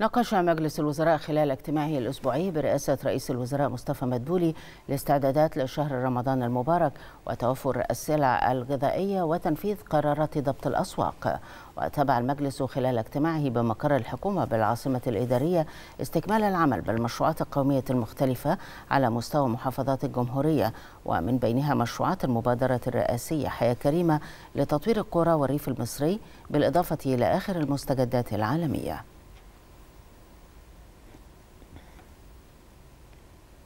ناقش مجلس الوزراء خلال اجتماعه الأسبوعي برئاسة رئيس الوزراء مصطفى مدبولي الاستعدادات لشهر رمضان المبارك وتوفر السلع الغذائية وتنفيذ قرارات ضبط الأسواق وتابع المجلس خلال اجتماعه بمقر الحكومة بالعاصمة الإدارية استكمال العمل بالمشروعات القومية المختلفة على مستوى محافظات الجمهورية ومن بينها مشروعات المبادرة الرئاسية حياة كريمة لتطوير القرى والريف المصري بالإضافة إلى آخر المستجدات العالمية